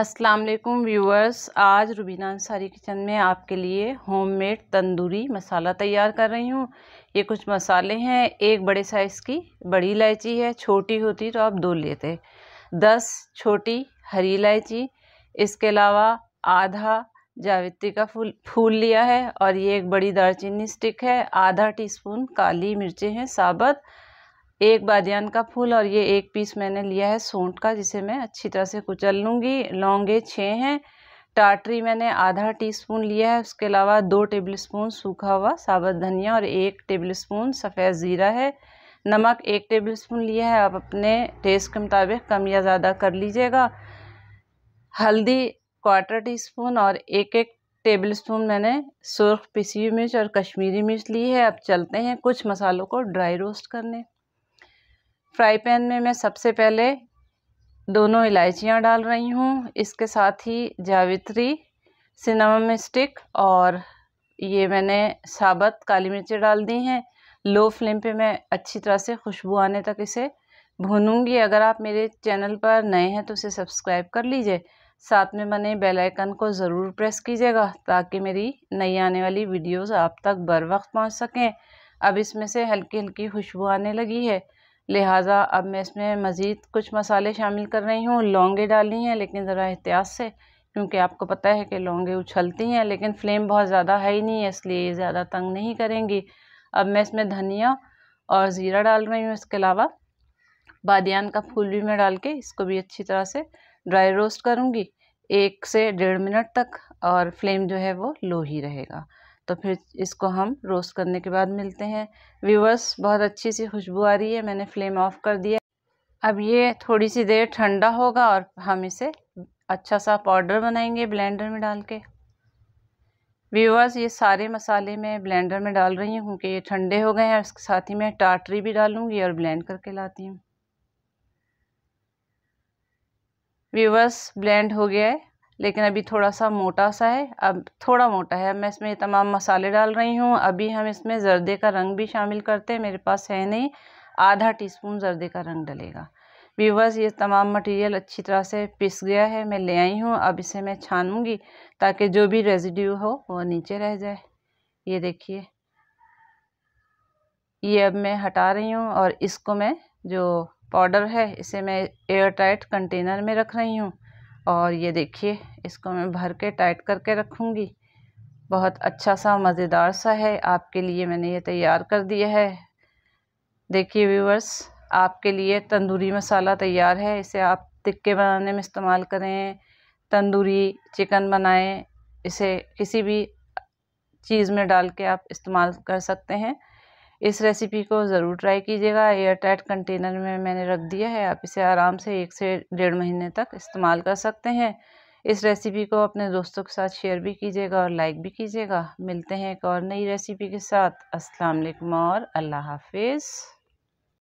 अस्सलाम वालेकुम व्यूअर्स आज रुबीना अंसारी किचन में आपके लिए होममेड तंदूरी मसाला तैयार कर रही हूँ ये कुछ मसाले हैं एक बड़े साइज़ की बड़ी इलायची है छोटी होती तो आप दो लेते दस छोटी हरी इलायची इसके अलावा आधा जावित्री का फूल फूल लिया है और ये एक बड़ी दालचीनी स्टिक है आधा टीस्पून काली मिर्चें हैं साबत एक बादियान का फूल और ये एक पीस मैंने लिया है सोंट का जिसे मैं अच्छी तरह से कुचल लूँगी लौंगे छः हैं टाटरी मैंने आधा टीस्पून लिया है उसके अलावा दो टेबलस्पून सूखा हुआ साबुत धनिया और एक टेबलस्पून सफ़ेद ज़ीरा है नमक एक टेबलस्पून लिया है आप अपने टेस्ट के मुताबिक कम या ज़्यादा कर लीजिएगा हल्दी क्वार्टर टी स्पून और एक एक टेबल स्पून मैंने सुर्ख पिसी मिर्च और कश्मीरी मिर्च ली है अब चलते हैं कुछ मसालों को ड्राई रोस्ट करने फ्राई पैन में मैं सबसे पहले दोनों इलायचियाँ डाल रही हूँ इसके साथ ही जावित्री सिनेमम स्टिक और ये मैंने साबत काली मिर्ची डाल दी हैं लो फ्लेम पे मैं अच्छी तरह से खुशबू आने तक इसे भूनूंगी अगर आप मेरे चैनल पर नए हैं तो इसे सब्सक्राइब कर लीजिए साथ में बने बेल आइकन को ज़रूर प्रेस कीजिएगा ताकि मेरी नई आने वाली वीडियोस आप तक बर वक्त पहुँच सकें अब इसमें से हल्की हल्की खुशबू आने लगी है लिहाजा अब मैं इसमें मज़ीद कुछ मसाले शामिल कर रही हूँ लौंगे डाली हैं लेकिन ज़रा एहतियात से क्योंकि आपको पता है कि लौंगे उछलती हैं लेकिन फ्लेम बहुत ज़्यादा है ही नहीं है इसलिए ज़्यादा तंग नहीं करेंगी अब मैं इसमें धनिया और ज़ीरा डाल रही हूँ इसके अलावा बादियान का फूल भी मैं डाल के इसको भी अच्छी तरह से ड्राई रोस्ट करूँगी एक से डेढ़ मिनट तक और फ्लेम जो है वो लो ही रहेगा तो फिर इसको हम रोस्ट करने के बाद मिलते हैं व्यूवर्स बहुत अच्छी सी खुशबू आ रही है मैंने फ्लेम ऑफ़ कर दिया अब ये थोड़ी सी देर ठंडा होगा और हम इसे अच्छा सा पाउडर बनाएंगे ब्लेंडर में डाल के व्यूवर्स ये सारे मसाले मैं ब्लेंडर में डाल रही हूँ क्योंकि ये ठंडे हो गए हैं इसके साथ ही मैं टाटरी भी डालूँगी और ब्लेंड करके लाती हूँ व्यूवर्स ब्लेंड हो गया है लेकिन अभी थोड़ा सा मोटा सा है अब थोड़ा मोटा है मैं इसमें तमाम मसाले डाल रही हूँ अभी हम इसमें जर्दे का रंग भी शामिल करते हैं मेरे पास है नहीं आधा टीस्पून जर्दे का रंग डलेगा व्यूवर्स ये तमाम मटेरियल अच्छी तरह से पिस गया है मैं ले आई हूँ अब इसे मैं छानूँगी ताकि जो भी रेजिड्यू हो वो नीचे रह जाए ये देखिए ये अब मैं हटा रही हूँ और इसको मैं जो पाउडर है इसे मैं एयर टाइट कंटेनर में रख रही हूँ और ये देखिए इसको मैं भर के टाइट करके रखूँगी बहुत अच्छा सा मज़ेदार सा है आपके लिए मैंने ये तैयार कर दिया है देखिए व्यूवर्स आपके लिए तंदूरी मसाला तैयार है इसे आप तिक्के बनाने में इस्तेमाल करें तंदूरी चिकन बनाएं इसे किसी भी चीज़ में डाल के आप इस्तेमाल कर सकते हैं इस रेसिपी को ज़रूर ट्राई कीजिएगा एयर टाइट कंटेनर में मैंने रख दिया है आप इसे आराम से एक से डेढ़ महीने तक इस्तेमाल कर सकते हैं इस रेसिपी को अपने दोस्तों के साथ शेयर भी कीजिएगा और लाइक भी कीजिएगा मिलते हैं एक और नई रेसिपी के साथ अस्सलाम वालेकुम और अल्लाह हाफिज़